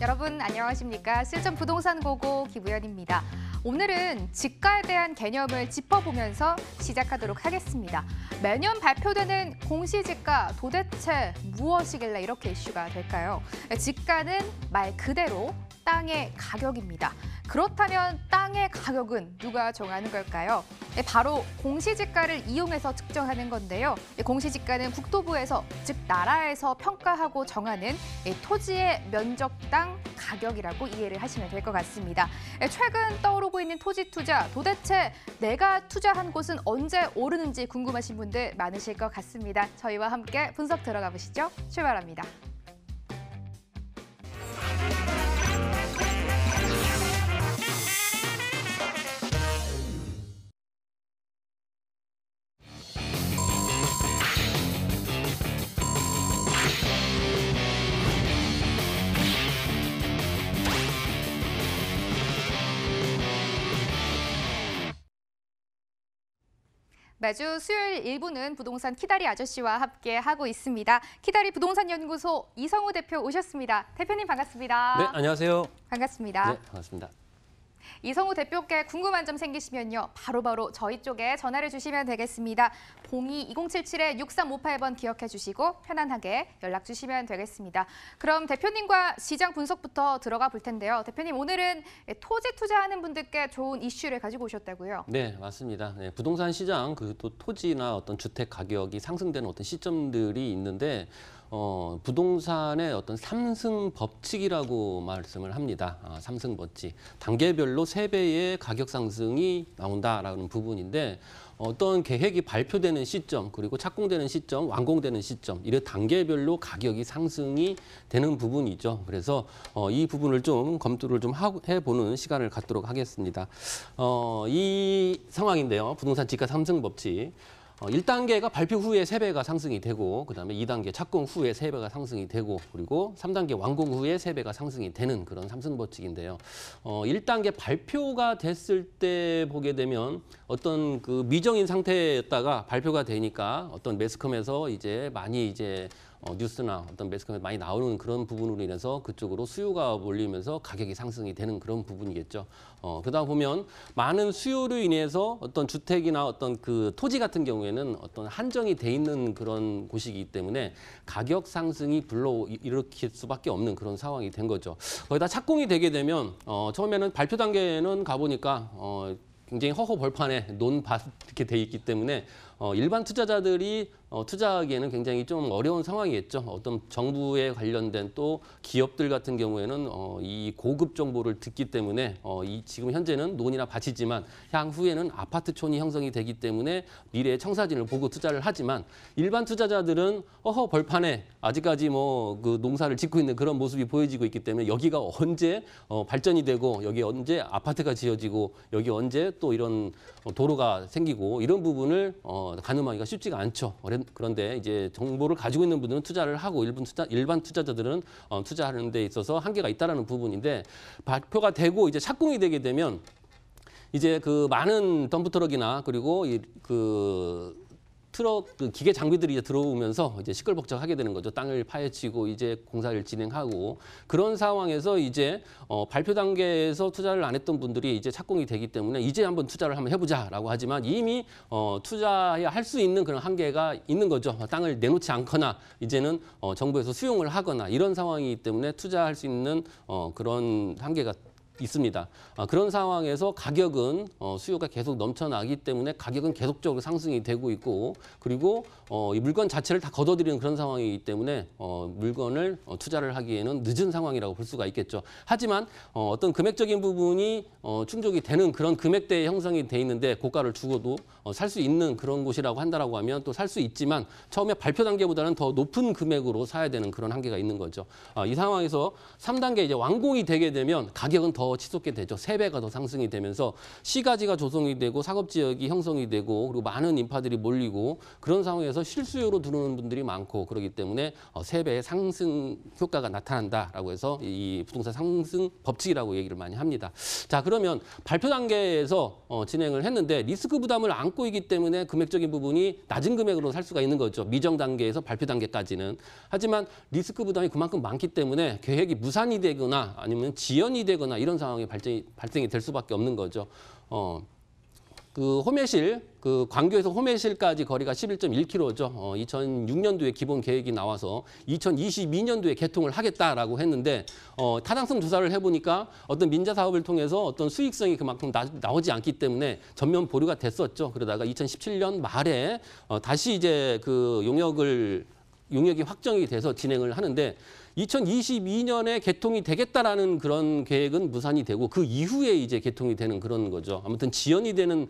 여러분 안녕하십니까? 실전 부동산 고고 기부현입니다 오늘은 집가에 대한 개념을 짚어보면서 시작하도록 하겠습니다. 매년 발표되는 공시지가 도대체 무엇이길래 이렇게 이슈가 될까요? 집가는 말 그대로 땅의 가격입니다. 그렇다면 땅의 가격은 누가 정하는 걸까요? 예, 바로 공시지가를 이용해서 측정하는 건데요. 예, 공시지가는 국토부에서 즉 나라에서 평가하고 정하는 예, 토지의 면적당 가격이라고 이해를 하시면 될 것 같습니다. 최근 떠오르고 있는 토지 투자, 도대체 내가 투자한 곳은 언제 오르는지 궁금하신 분들 많으실 것 같습니다. 저희와 함께 분석 들어가 보시죠. 출발합니다. 매주 수요일 일부는 부동산 키다리 아저씨와 함께 하고 있습니다. 키다리 부동산 연구소 이성우 대표 오셨습니다. 대표님 반갑습니다. 네, 안녕하세요. 반갑습니다. 네, 반갑습니다. 이성우 대표께 궁금한 점 생기시면요. 바로바로 바로 저희 쪽에 전화를 주시면 되겠습니다. 02-2077-6358번 기억해 주시고 편안하게 연락 주시면 되겠습니다. 그럼 대표님과 시장 분석부터 들어가 볼 텐데요. 대표님 오늘은 토지 투자하는 분들께 좋은 이슈를 가지고 오셨다고요. 네, 맞습니다. 네, 부동산 시장 그 또 토지나 어떤 주택 가격이 상승되는 어떤 시점들이 있는데 어, 부동산의 어떤 삼승 법칙이라고 말씀을 합니다. 아, 삼승 법칙. 단계별로 세배의 가격 상승이 나온다라는 부분인데 어떤 계획이 발표되는 시점, 그리고 착공되는 시점, 완공되는 시점, 이런 단계별로 가격이 상승이 되는 부분이죠. 그래서 어, 이 부분을 좀 검토를 좀 하, 고 해보는 시간을 갖도록 하겠습니다. 어, 이 상황인데요. 부동산 지가 삼승 법칙. 어, 1단계가 발표 후에 세배가 상승이 되고 그다음에 2단계 착공 후에 세배가 상승이 되고 그리고 3단계 완공 후에 세배가 상승이 되는 그런 삼성 법칙인데요. 어, 1단계 발표가 됐을 때 보게 되면 어떤 그 미정인 상태였다가 발표가 되니까 어떤 매스컴에서 이제 많이 이제 어, 뉴스나 어떤 매스컴에 많이 나오는 그런 부분으로 인해서 그쪽으로 수요가 몰리면서 가격이 상승이 되는 그런 부분이겠죠. 어, 그러다 보면 많은 수요로 인해서 어떤 주택이나 어떤 그 토지 같은 경우에는 어떤 한정이 돼 있는 그런 곳이기 때문에 가격 상승이 불러 일으킬 수밖에 없는 그런 상황이 된 거죠. 거기다 착공이 되게 되면 어, 처음에는 발표 단계는 가보니까 어, 굉장히 허허벌판에 논밭 이렇게 돼 있기 때문에 어, 일반 투자자들이 어, 투자하기에는 굉장히 좀 어려운 상황이겠죠. 어떤 정부에 관련된 또 기업들 같은 경우에는 어, 이 고급 정보를 듣기 때문에 어, 이 지금 현재는 논이나 밭이지만 향후에는 아파트촌이 형성이 되기 때문에 미래의 청사진을 보고 투자를 하지만 일반 투자자들은 어허 벌판에 아직까지 뭐 그 농사를 짓고 있는 그런 모습이 보여지고 있기 때문에 여기가 언제 어, 발전이 되고 여기 언제 아파트가 지어지고 여기 언제 또 이런 도로가 생기고 이런 부분을 어, 가늠하기가 쉽지가 않죠. 그런데 이제 정보를 가지고 있는 분들은 투자를 하고 일반 투자 일반 투자자들은 어, 투자하는 데 있어서 한계가 있다라는 부분인데 발표가 되고 이제 착공이 되게 되면 이제 그 많은 덤프트럭이나 그리고 이그 트럭 그 기계 장비들이 이제 들어오면서 이제 시끌벅적하게 되는 거죠. 땅을 파헤치고 이제 공사를 진행하고 그런 상황에서 이제 어 발표 단계에서 투자를 안 했던 분들이 이제 착공이 되기 때문에 이제 한번 투자를 한번 해보자라고 하지만 이미 어투자할수 있는 그런 한계가 있는 거죠. 땅을 내놓지 않거나 이제는 어 정부에서 수용을 하거나 이런 상황이기 때문에 투자할 수 있는 어 그런 한계가 있습니다. 아, 그런 상황에서 가격은 어, 수요가 계속 넘쳐나기 때문에 가격은 계속적으로 상승이 되고 있고 그리고 어, 이 물건 자체를 다 걷어들이는 그런 상황이기 때문에 어, 물건을 어, 투자를 하기에는 늦은 상황이라고 볼 수가 있겠죠. 하지만 어, 어떤 어 금액적인 부분이 어, 충족이 되는 그런 금액대에 형성이 돼 있는데 고가를 주고도 어, 살수 있는 그런 곳이라고 한다라고 하면 또 살 수 있지만 처음에 발표 단계보다는 더 높은 금액으로 사야 되는 그런 한계가 있는 거죠. 아, 이 상황에서 삼단계 이제 완공이 되게 되면 가격은 더 치솟게 되죠. 세배가더 상승이 되면서 시가지가 조성이 되고 상업지역이 형성이 되고 그리고 많은 인파들이 몰리고 그런 상황에서 실수요로 들어오는 분들이 많고 그러기 때문에 어, 세배의 상승 효과가 나타난다라고 해서 이 부동산 상승 법칙이라고 얘기를 많이 합니다. 자 그러면 발표 단계에서 어, 진행을 했는데 리스크 부담을 안고 있기 때문에 금액적인 부분이 낮은 금액으로 살 수가 있는 거죠. 미정 단계에서 발표 단계까지는. 하지만 리스크 부담이 그만큼 많기 때문에 계획이 무산이 되거나 아니면 지연이 되거나 이런 상황이 발전이, 발생이 될 수밖에 없는 거죠. 어, 그 호매실, 그 광교에서 호매실까지 거리가 11.1km죠. 어, 2006년도에 기본 계획이 나와서 2022년도에 개통을 하겠다라고 했는데 어, 타당성 조사를 해보니까 어떤 민자 사업을 통해서 어떤 수익성이 그만큼 나, 오지 않기 때문에 전면 보류가 됐었죠. 그러다가 2017년 말에 어, 다시 이제 그 용역을 용역이 확정이 돼서 진행을 하는데 2022년에 개통이 되겠다라는 그런 계획은 무산이 되고 그 이후에 이제 개통이 되는 그런 거죠. 아무튼 지연이 되는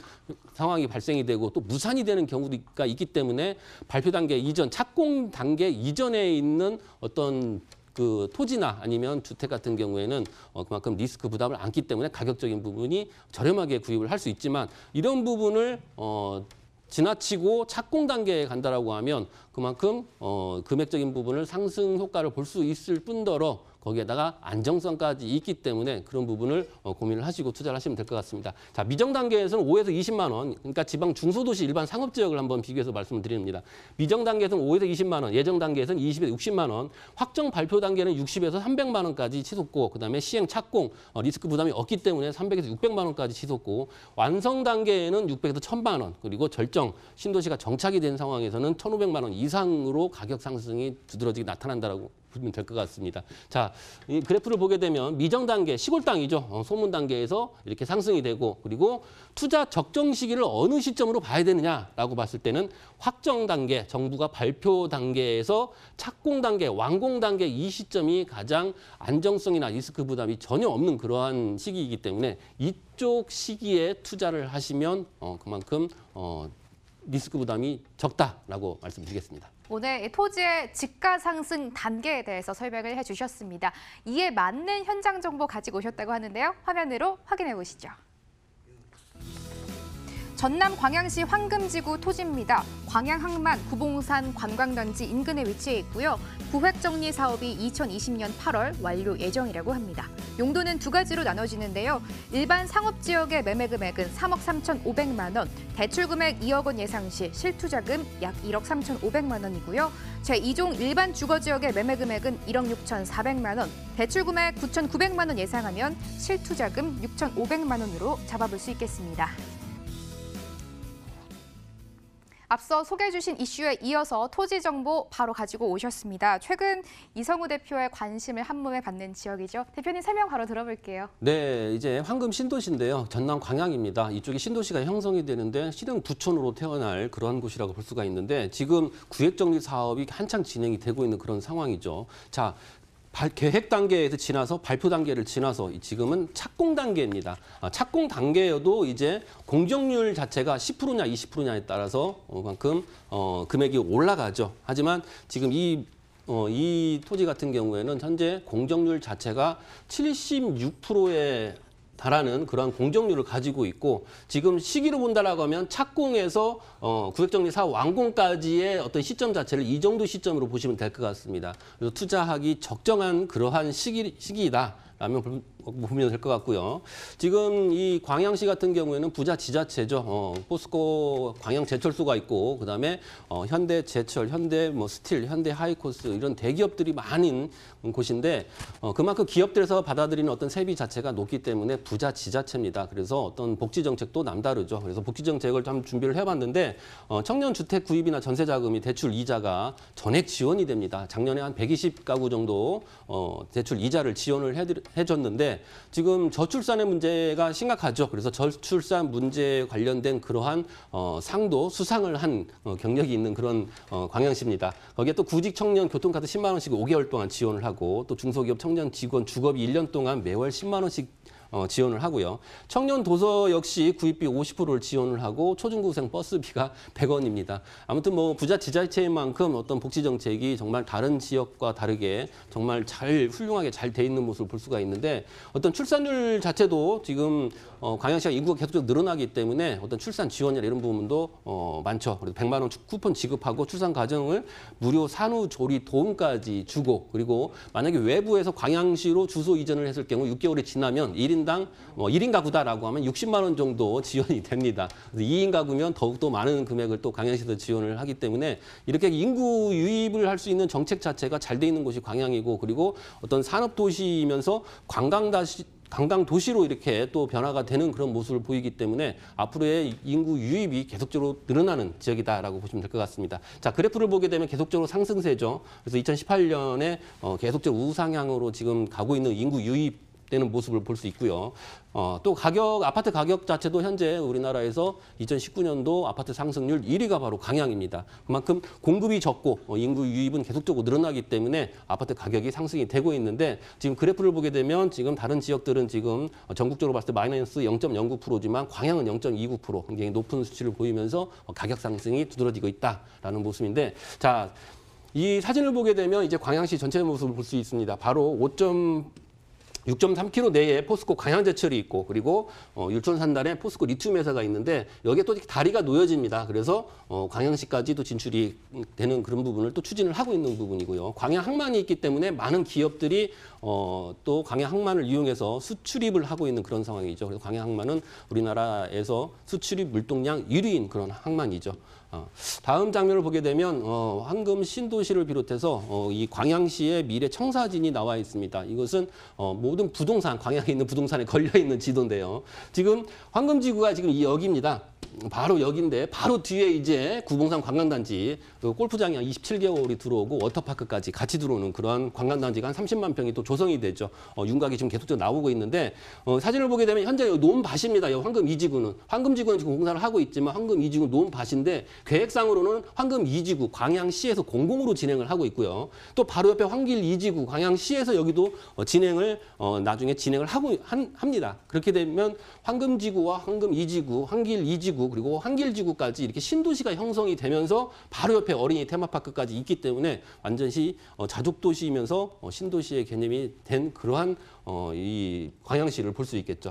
상황이 발생이 되고 또 무산이 되는 경우가 있기 때문에 발표 단계 이전, 착공 단계 이전에 있는 어떤 그 토지나 아니면 주택 같은 경우에는 어 그만큼 리스크 부담을 안기 때문에 가격적인 부분이 저렴하게 구입을 할 수 있지만 이런 부분을 어 지나치고 착공 단계에 간다라고 하면 그만큼 어, 금액적인 부분을 상승 효과를 볼 수 있을 뿐더러 거기에다가 안정성까지 있기 때문에 그런 부분을 어, 고민을 하시고 투자를 하시면 될 것 같습니다. 자, 미정 단계에서는 5에서 20만 원, 그러니까 지방 중소도시 일반 상업 지역을 한번 비교해서 말씀을 드립니다. 미정 단계에서는 5에서 20만 원, 예정 단계에서는 20에서 60만 원, 확정 발표 단계는 60에서 300만 원까지 치솟고 그다음에 시행 착공 어, 리스크 부담이 없기 때문에 300에서 600만 원까지 치솟고 완성 단계에는 600에서 1000만 원, 그리고 절정 신도시가 정착이 된 상황에서는 1500만 원 이상 이상으로 가격 상승이 두드러지게 나타난다라고 보면 될 것 같습니다. 자, 이 그래프를 보게 되면 미정 단계, 시골 땅이죠. 어, 소문 단계에서 이렇게 상승이 되고 그리고 투자 적정 시기를 어느 시점으로 봐야 되느냐라고 봤을 때는 확정 단계, 정부가 발표 단계에서 착공 단계, 완공 단계 이 시점이 가장 안정성이나 리스크 부담이 전혀 없는 그러한 시기이기 때문에 이쪽 시기에 투자를 하시면 어, 그만큼 어, 리스크 부담이 적다라고 말씀드리겠습니다. 오늘 토지의 집가 상승 단계에 대해서 설명을 해주셨습니다. 이에 맞는 현장 정보 가지고 오셨다고 하는데요. 화면으로 확인해 보시죠. 전남 광양시 황금지구 토지입니다. 광양항만 구봉산 관광단지 인근에 위치해 있고요. 구획 정리 사업이 2020년 8월 완료 예정이라고 합니다. 용도는 두 가지로 나눠지는데요. 일반 상업 지역의 매매 금액은 3억 3,500만 원, 대출 금액 2억 원 예상 시 실투자금 약 1억 3,500만 원이고요. 제2종 일반 주거 지역의 매매 금액은 1억 6,400만 원, 대출 금액 9,900만 원 예상하면 실투자금 6,500만 원으로 잡아볼 수 있겠습니다. 앞서 소개해 주신 이슈에 이어서 토지 정보 바로 가지고 오셨습니다. 최근 이성우 대표의 관심을 한몸에 받는 지역이죠. 대표님 설명 바로 들어볼게요. 네, 이제 황금 신도시인데요. 전남 광양입니다. 이쪽이 신도시가 형성이 되는데 시흥 부촌으로 태어날 그러한 곳이라고 볼 수가 있는데 지금 구획 정리 사업이 한창 진행이 되고 있는 그런 상황이죠. 자, 계획 단계에서 지나서 발표 단계를 지나서 지금은 착공 단계입니다. 아, 착공 단계여도 이제 공정률 자체가 10%냐 20%냐에 따라서 그만큼 어, 금액이 올라가죠. 하지만 지금 이 어, 이 토지 같은 경우에는 현재 공정률 자체가 76%에 달하는 그러한 공정률을 가지고 있고 지금 시기로 본다라고 하면 착공에서 어, 구획정리 사업 완공까지의 어떤 시점 자체를 이 정도 시점으로 보시면 될 것 같습니다. 그래서 투자하기 적정한 그러한 시기, 시기이다라면 보면 될 것 같고요. 지금 이 광양시 같은 경우에는 부자 지자체죠. 어, 포스코 광양 제철소가 있고 그다음에 어, 현대 제철, 현대 뭐 스틸, 현대 하이코스 이런 대기업들이 많은 곳인데 어, 그만큼 기업들에서 받아들이는 어떤 세비 자체가 높기 때문에 부자 지자체입니다. 그래서 어떤 복지 정책도 남다르죠. 그래서 복지 정책을 좀 준비를 해봤는데 어, 청년 주택 구입이나 전세 자금이 대출 이자가 전액 지원이 됩니다. 작년에 한 120가구 정도 어, 대출 이자를 지원을 해드, 해줬는데 지금 저출산의 문제가 심각하죠. 그래서 저출산 문제 에 관련된 그러한 어, 상도 수상을 한 어, 경력이 있는 그런 어, 광양시입니다. 거기에 또 구직 청년 교통카드 10만 원씩 5개월 동안 지원을 하고 또 중소기업 청년 직원 주거비 1년 동안 매월 10만 원씩 어, 지원을 하고요. 청년 도서 역시 구입비 50%를 지원을 하고 초중고생 버스비가 100원입니다. 아무튼 뭐 부자 지자체인 만큼 어떤 복지 정책이 정말 다른 지역과 다르게 정말 잘 훌륭하게 잘 돼 있는 모습을 볼 수가 있는데 어떤 출산율 자체도 지금 어, 광양시가 인구가 계속 늘어나기 때문에 어떤 출산 지원이나 이런 부분도 어, 많죠. 그래서 100만 원 쿠폰 지급하고 출산 가정을 무료 산후조리 도움까지 주고 그리고 만약에 외부에서 광양시로 주소 이전을 했을 경우 6개월이 지나면 일인 1인당 뭐 1인 가구다라고 하면 60만 원 정도 지원이 됩니다. 그 2인 가구면 더욱더 많은 금액을 또 광양시에서 지원을 하기 때문에 이렇게 인구 유입을 할 수 있는 정책 자체가 잘 돼 있는 곳이 광양이고 그리고 어떤 산업 도시이면서 관광 다시 관광 도시로 이렇게 또 변화가 되는 그런 모습을 보이기 때문에 앞으로의 인구 유입이 계속적으로 늘어나는 지역이다라고 보시면 될 것 같습니다. 자 그래프를 보게 되면 계속적으로 상승세죠. 그래서 2018년에 어, 계속적으로 우상향으로 지금 가고 있는 인구 유입 되는 모습을 볼 수 있고요. 어, 또 가격 아파트 가격 자체도 현재 우리나라에서 2019년도 아파트 상승률 1위가 바로 강양입니다. 그만큼 공급이 적고 어, 인구 유입은 계속적으로 늘어나기 때문에 아파트 가격이 상승이 되고 있는데 지금 그래프를 보게 되면 지금 다른 지역들은 지금 전국적으로 봤을 때 마이너스 0.09%지만 광양은 0.29% 굉장히 높은 수치를 보이면서 가격 상승이 두드러지고 있다라는 모습인데 자. 이 사진을 보게 되면 이제 광양시 전체 모습을 볼 수 있습니다. 바로 5. 6.3km 내에 포스코 광양제철이 있고 그리고 어, 율촌 산단에 포스코 리튬 회사가 있는데 여기에 또 이렇게 다리가 놓여집니다. 그래서 어, 광양시까지도 진출이 되는 그런 부분을 또 추진을 하고 있는 부분이고요. 광양 항만이 있기 때문에 많은 기업들이 어, 또 광양 항만을 이용해서 수출입을 하고 있는 그런 상황이죠. 그래서 광양 항만은 우리나라에서 수출입 물동량 1위인 그런 항만이죠. 어, 다음 장면을 보게 되면 어, 황금 신도시를 비롯해서 어, 이 광양시의 미래 청사진이 나와 있습니다. 이것은 모든 부동산, 광양에 있는 부동산에 걸려있는 지도인데요. 지금 황금지구가 지금 여기입니다. 바로 여기인데 바로 뒤에 이제 구봉산 관광단지 그 골프장이 한 27개월이 들어오고 워터파크까지 같이 들어오는 그런 관광단지가 한 30만 평이 또 조성이 되죠. 어, 윤곽이 지금 계속적으로 나오고 있는데 어, 사진을 보게 되면 현재 논밭입니다. 여 황금 이지구는 황금 지구는 지금 공사를 하고 있지만 황금 이지구 논밭인데 계획상으로는 황금 이지구 광양시에서 공공으로 진행을 하고 있고요. 또 바로 옆에 황길 이지구 광양시에서 여기도 어, 진행을 어, 나중에 진행을 하고 한, 합니다. 그렇게 되면 황금 지구와 황금 이지구, 황길 이지구 지구 그리고 한길 지구까지 이렇게 신도시가 형성이 되면서 바로 옆에 어린이 테마파크까지 있기 때문에 완전히 어, 자족 도시이면서 어, 신도시의 개념이 된 그러한 어, 이 광양시를 볼 수 있겠죠.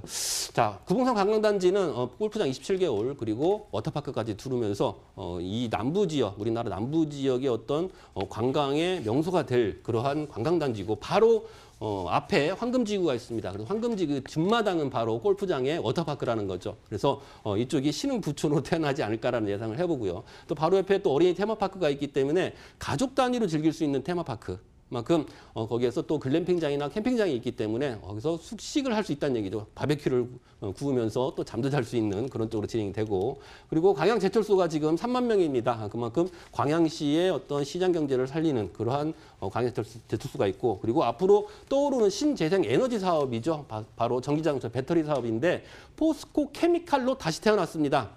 자, 구봉산 관광단지는 골프장 27개월 그리고 워터파크까지 두르면서 이 남부 지역, 우리나라 남부 지역의 어떤 관광의 명소가 될 그러한 관광단지고 바로 어, 앞에 황금지구가 있습니다. 그래서 황금지구 뒷마당은 바로 골프장의 워터파크라는 거죠. 그래서 어, 이쪽이 신흥 부촌으로 태어나지 않을까라는 예상을 해보고요. 또 바로 옆에 또 어린이 테마파크가 있기 때문에 가족 단위로 즐길 수 있는 테마파크 만큼 어, 거기에서 또 글램핑장이나 캠핑장이 있기 때문에 거기서 숙식을 할 수 있다는 얘기죠. 바베큐를 어, 구우면서 또 잠도 잘 수 있는 그런 쪽으로 진행이 되고 그리고 광양 제철소가 지금 3만 명입니다. 아, 그만큼 광양시의 어떤 시장 경제를 살리는 그러한 어, 광양 제철소가 있고 그리고 앞으로 떠오르는 신재생 에너지 사업이죠. 바, 로 전기자동차 배터리 사업인데 포스코 케미칼로 다시 태어났습니다.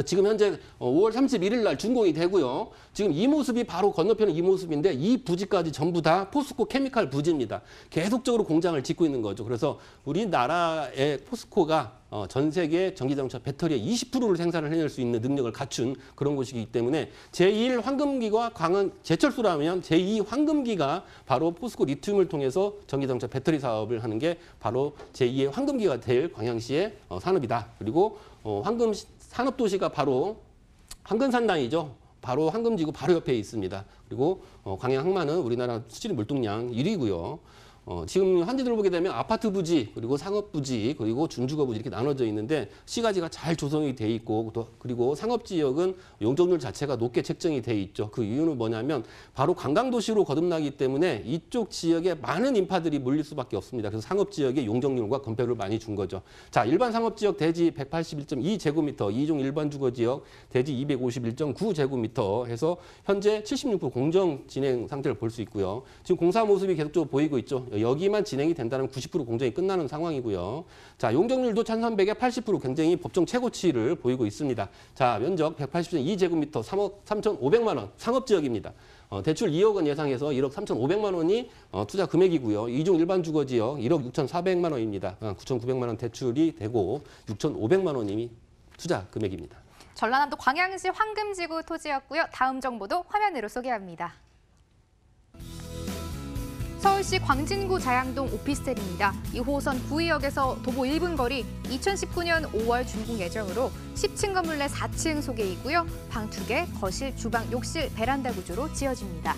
어, 지금 현재 5월 어, 31일 날 준공이 되고요. 지금 이 모습이 바로 건너편이 모습인데 이 부지까지 전부 다 포스코 케미칼 부지입니다. 계속적으로 공장을 짓고 있는 거죠. 그래서 우리나라의 포스코가 어, 전 세계 전기자동차 배터리의 20%를 생산을 해낼 수 있는 능력을 갖춘 그런 곳이기 때문에 제1 황금기와 광은 제철소라면 제2 황금기가 바로 포스코 리튬을 통해서 전기자동차 배터리 사업을 하는 게 바로 제2의 황금기가 될 광양시의 산업이다. 그리고 황금 산업도시가 바로 황금산당이죠 바로 황금지구 바로 옆에 있습니다. 그리고 어, 광양 항만은 우리나라 수질 물동량 1위고요. 어, 지금 한지 들어보게 되면 아파트 부지, 그리고 상업 부지, 그리고 중주거 부지 이렇게 나눠져 있는데 시가지가 잘 조성이 돼 있고 또 그리고 상업 지역은 용적률 자체가 높게 책정이 돼 있죠. 그 이유는 뭐냐면 바로 관광 도시로 거듭나기 때문에 이쪽 지역에 많은 인파들이 몰릴 수밖에 없습니다. 그래서 상업 지역의 용적률과 건폐율을 많이 준 거죠. 자, 일반 상업 지역 대지 181.2 제곱미터, 2종 일반 주거 지역 대지 251.9 제곱미터 해서 현재 76% 공정 진행 상태를 볼 수 있고요. 지금 공사 모습이 계속적으로 보이고 있죠. 여기만 진행이 된다면 90% 공정이 끝나는 상황이고요. 자, 용적률도 1,300에 80% 굉장히 법정 최고치를 보이고 있습니다. 자, 면적 180.2제곱미터 3억 3,500만 원 상업지역입니다. 어, 대출 2억 원 예상해서 1억 3,500만 원이 어, 투자 금액이고요. 이중 일반 주거 지역 1억 6,400만 원입니다. 어, 9,900만 원 대출이 되고 6,500만 원이 투자 금액입니다. 전라남도 광양시 황금지구 토지였고요. 다음 정보도 화면으로 소개합니다. 서울시 광진구 자양동 오피스텔입니다. 2호선 구의역에서 도보 1분 거리 2019년 5월 준공 예정으로 10층 건물 내 4층 소개이고요. 방 2개, 거실, 주방, 욕실, 베란다 구조로 지어집니다.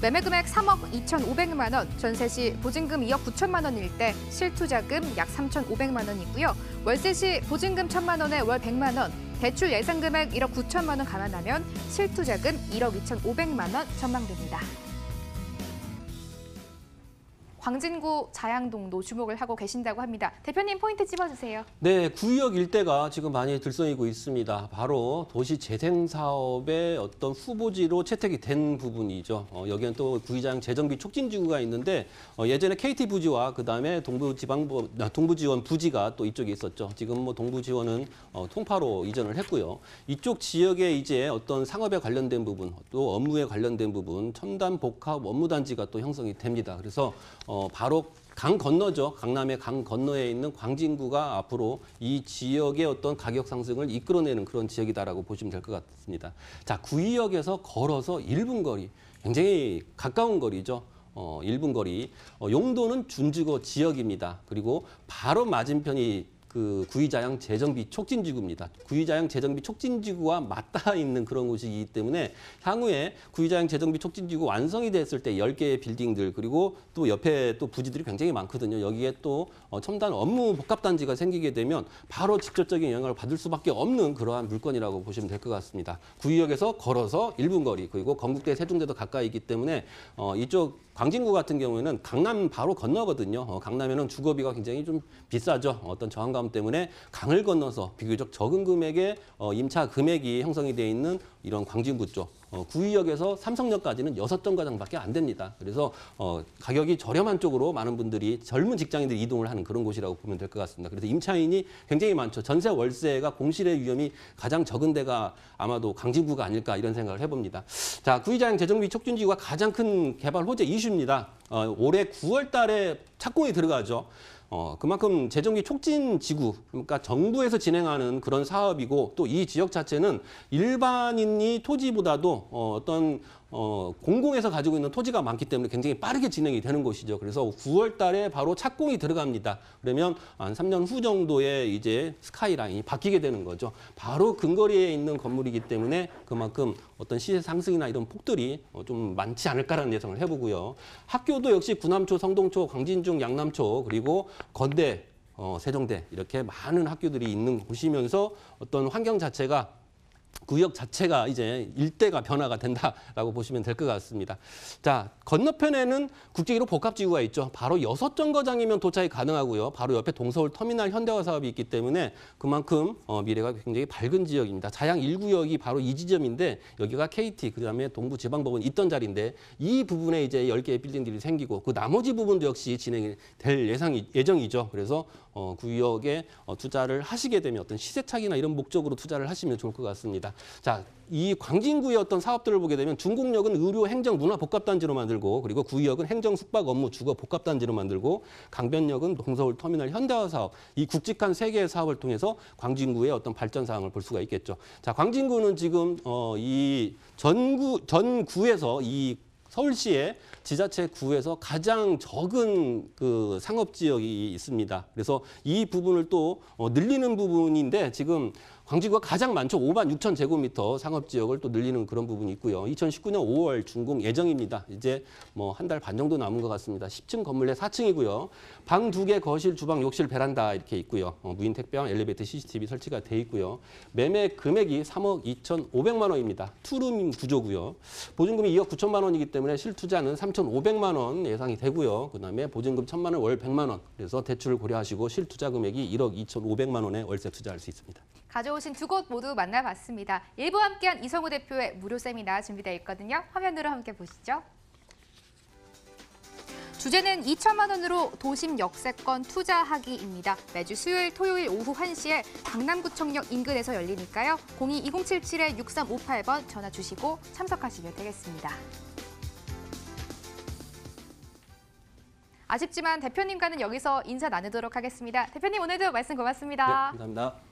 매매 금액 3억 2,500만 원, 전세 시 보증금 2억 9천만 원일 때 실투자금 약 3,500만 원이고요. 월세 시 보증금 1천만 원에 월 100만 원, 대출 예상 금액 1억 9천만 원 감안하면 실투자금 1억 2,500만 원 전망됩니다. 광진구 자양동도 주목을 하고 계신다고 합니다. 대표님 포인트 찝어주세요. 네, 구역 일대가 지금 많이 들썩이고 있습니다. 바로 도시 재생 사업의 어떤 후보지로 채택이 된 부분이죠. 어, 여기는 또 구의장 재정비 촉진지구가 있는데 어, 예전에 KT 부지와 그 다음에 동부지방부 아, 동부지원 부지가 또 이쪽에 있었죠. 지금 뭐 동부지원은 어, 통파로 이전을 했고요. 이쪽 지역에 이제 어떤 상업에 관련된 부분 또 업무에 관련된 부분 첨단 복합 업무단지가 또 형성이 됩니다. 그래서 어, 어, 바로 강 건너죠. 강남의 강 건너에 있는 광진구가 앞으로 이 지역의 어떤 가격 상승을 이끌어내는 그런 지역이다라고 보시면 될 것 같습니다. 자, 구의역에서 걸어서 1분 거리, 굉장히 가까운 거리죠. 어, 1분 거리. 어, 용도는 준주거 지역입니다. 그리고 바로 맞은편이 그 구의자양 재정비 촉진지구입니다. 구의자양 재정비 촉진지구와 맞닿아 있는 그런 곳이기 때문에 향후에 구의자양 재정비 촉진지구 완성이 됐을 때 열개의 빌딩들 그리고 또 옆에 또 부지들이 굉장히 많거든요. 여기에 또 어, 첨단 업무 복합단지가 생기게 되면 바로 직접적인 영향을 받을 수밖에 없는 그러한 물건이라고 보시면 될 것 같습니다. 구역에서 걸어서 1분 거리 그리고 건국대 세종대도 가까이 있기 때문에 어, 이쪽 광진구 같은 경우에는 강남 바로 건너거든요. 어, 강남에는 주거비가 굉장히 좀 비싸죠. 어떤 저항감 부담 때문에 강을 건너서 비교적 적은 금액의 어, 임차 금액이 형성이 돼 있는 이런 광진구 쪽 어, 구의역에서 삼성역까지는 여섯 정거장밖에안 됩니다. 그래서 어, 가격이 저렴한 쪽으로 많은 분들이 젊은 직장인들이 이동을 하는 그런 곳이라고 보면 될 것 같습니다. 그래서 임차인이 굉장히 많죠. 전세 월세가 공실의 위험이 가장 적은 데가 아마도 강진구가 아닐까 이런 생각을 해봅니다. 자, 구의장 재정비 촉진지구가 가장 큰 개발 호재 이슈입니다. 어, 올해 9월 달에 착공이 들어가죠. 어, 그만큼 재정기 촉진 지구, 그러니까 정부에서 진행하는 그런 사업이고 또 이 지역 자체는 일반인이 토지보다도 어, 어떤 어, 공공에서 가지고 있는 토지가 많기 때문에 굉장히 빠르게 진행이 되는 것이죠. 그래서 9월 달에 바로 착공이 들어갑니다. 그러면 한 3년 후 정도에 이제 스카이라인이 바뀌게 되는 거죠. 바로 근거리에 있는 건물이기 때문에 그만큼 어떤 시세 상승이나 이런 폭들이 어, 좀 많지 않을까라는 예상을 해보고요. 학교도 역시 구남초, 성동초, 광진중, 양남초 그리고 건대, 어, 세종대 이렇게 많은 학교들이 있는 곳이면서 어떤 환경 자체가 구역 자체가 이제 일대가 변화가 된다라고 보시면 될 것 같습니다. 자 건너편에는 국제기록 복합지구가 있죠. 바로 여섯 정거장이면 도착이 가능하고요. 바로 옆에 동서울 터미널 현대화 사업이 있기 때문에 그만큼 어, 미래가 굉장히 밝은 지역입니다. 자양 1구역이 바로 이 지점인데 여기가 KT 그다음에 동부지방법원 있던 자리인데 이 부분에 이제 열개의 빌딩들이 생기고 그 나머지 부분도 역시 진행이 될 예상 예정이죠. 그래서 어, 구역에 어, 투자를 하시게 되면 어떤 시세차기나 이런 목적으로 투자를 하시면 좋을 것 같습니다. 자, 이 광진구의 어떤 사업들을 보게 되면 중곡역은 의료, 행정, 문화 복합단지로 만들고 그리고 구역은 행정, 숙박, 업무, 주거 복합단지로 만들고 강변역은 동서울 터미널 현대화 사업 이 굵직한 세 개의 사업을 통해서 광진구의 어떤 발전 사항을 볼 수가 있겠죠. 자, 광진구는 지금 어, 이 전구 전구에서 이 서울시에 지자체 구에서 가장 적은 그 상업 지역이 있습니다. 그래서 이 부분을 또 어, 늘리는 부분인데 지금 광지구가 가장 많죠. 5만 6천 제곱미터 상업지역을 또 늘리는 그런 부분이 있고요. 2019년 5월 준공 예정입니다. 이제 뭐 한 달 반 정도 남은 것 같습니다. 10층 건물내 4층이고요. 방 두 개, 거실, 주방, 욕실, 베란다 이렇게 있고요. 어, 무인 택배함, 엘리베이터, CCTV 설치가 돼 있고요. 매매 금액이 3억 2,500만 원입니다. 투룸 구조고요. 보증금이 2억 9천만 원이기 때문에 실투자는 3,500만 원 예상이 되고요. 그다음에 보증금 1천만 원, 월 100만 원. 그래서 대출을 고려하시고 실투자 금액이 1억 2,500만 원에 월세 투자할 수 있습니다. 가져오 모신 두곳 모두 만나봤습니다. 일부 함께한 이성우 대표의 무료 세미나 준비되어 있거든요. 화면으로 함께 보시죠. 주제는 2천만 원으로 도심 역세권 투자하기입니다. 매주 수요일, 토요일 오후 1시에 강남구청역 인근에서 열리니까요. 02-2077-6358번 전화 주시고 참석하시면 되겠습니다. 아쉽지만 대표님과는 여기서 인사 나누도록 하겠습니다. 대표님 오늘도 말씀 고맙습니다. 네, 감사합니다.